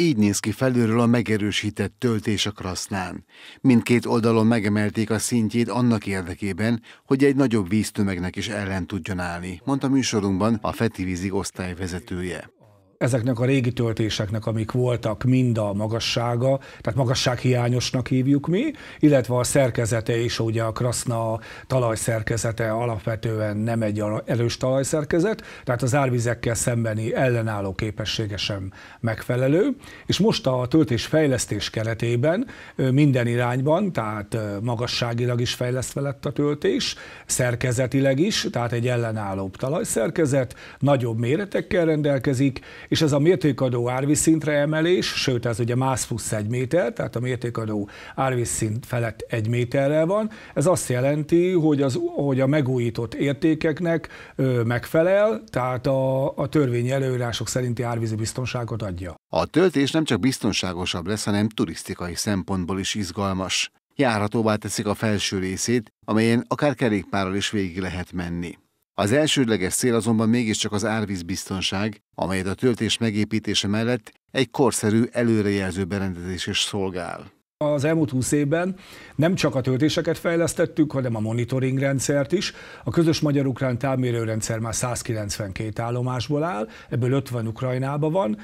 Így néz ki felülről a megerősített töltés a krasznán. Mindkét oldalon megemelték a szintjét annak érdekében, hogy egy nagyobb víztömegnek is ellen tudjon állni, mondta műsorunkban a Feti osztály vezetője ezeknek a régi töltéseknek, amik voltak, mind a magassága, tehát magassághiányosnak hívjuk mi, illetve a szerkezete is, ugye a Kraszna talajszerkezete alapvetően nem egy erős talajszerkezet, tehát az árvizekkel szembeni ellenálló képessége sem megfelelő, és most a töltés fejlesztés keretében minden irányban, tehát magasságilag is fejlesztve lett a töltés, szerkezetileg is, tehát egy ellenállóbb talajszerkezet, nagyobb méretekkel rendelkezik, és ez a mértékadó árvízszintre emelés, sőt ez ugye más plusz egy méter, tehát a mértékadó árvízszint felett egy méterrel van, ez azt jelenti, hogy, az, hogy a megújított értékeknek ö, megfelel, tehát a, a törvényi előírások szerinti árvízi biztonságot adja. A töltés nem csak biztonságosabb lesz, hanem turisztikai szempontból is izgalmas. Járhatóvá teszik a felső részét, amelyen akár kerékpárral is végig lehet menni. Az elsődleges cél azonban mégiscsak az árvízbiztonság, amelyet a töltés megépítése mellett egy korszerű előrejelző berendezés is szolgál. Az elmúlt 20 évben nem csak a töltéseket fejlesztettük, hanem a monitoring rendszert is. A közös magyar-ukrán távmérőrendszer már 192 állomásból áll, ebből 50 Ukrajnában van,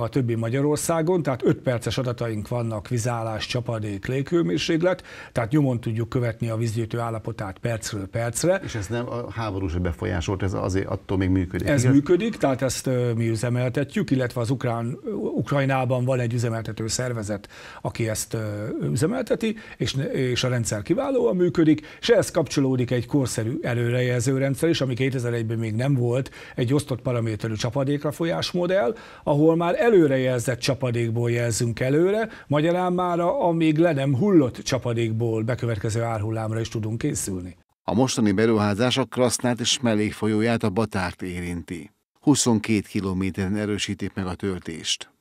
a többi Magyarországon, tehát 5 perces adataink vannak vizálás, csapadék, léghőmérséklet, tehát nyomon tudjuk követni a vízgyűjtő állapotát percről percre. És ez nem a háborús befolyásolt, ez azért attól még működik. Ez igaz? működik, tehát ezt mi üzemeltetjük, illetve az ukrán, Ukrajnában van egy üzemeltető szervezet, aki ezt üzemelteti, és, és a rendszer kiválóan működik, és ehhez kapcsolódik egy korszerű előrejelző rendszer is, ami 2001-ben még nem volt, egy osztott paraméterű csapadékra folyás modell, ahol már előrejelzett csapadékból jelzünk előre, magyarán már a még le nem hullott csapadékból bekövetkező árhullámra is tudunk készülni. A mostani beruházás a Krasznát és mellékfolyóját a Batárt érinti. 22 kilométeren erősítik meg a töltést.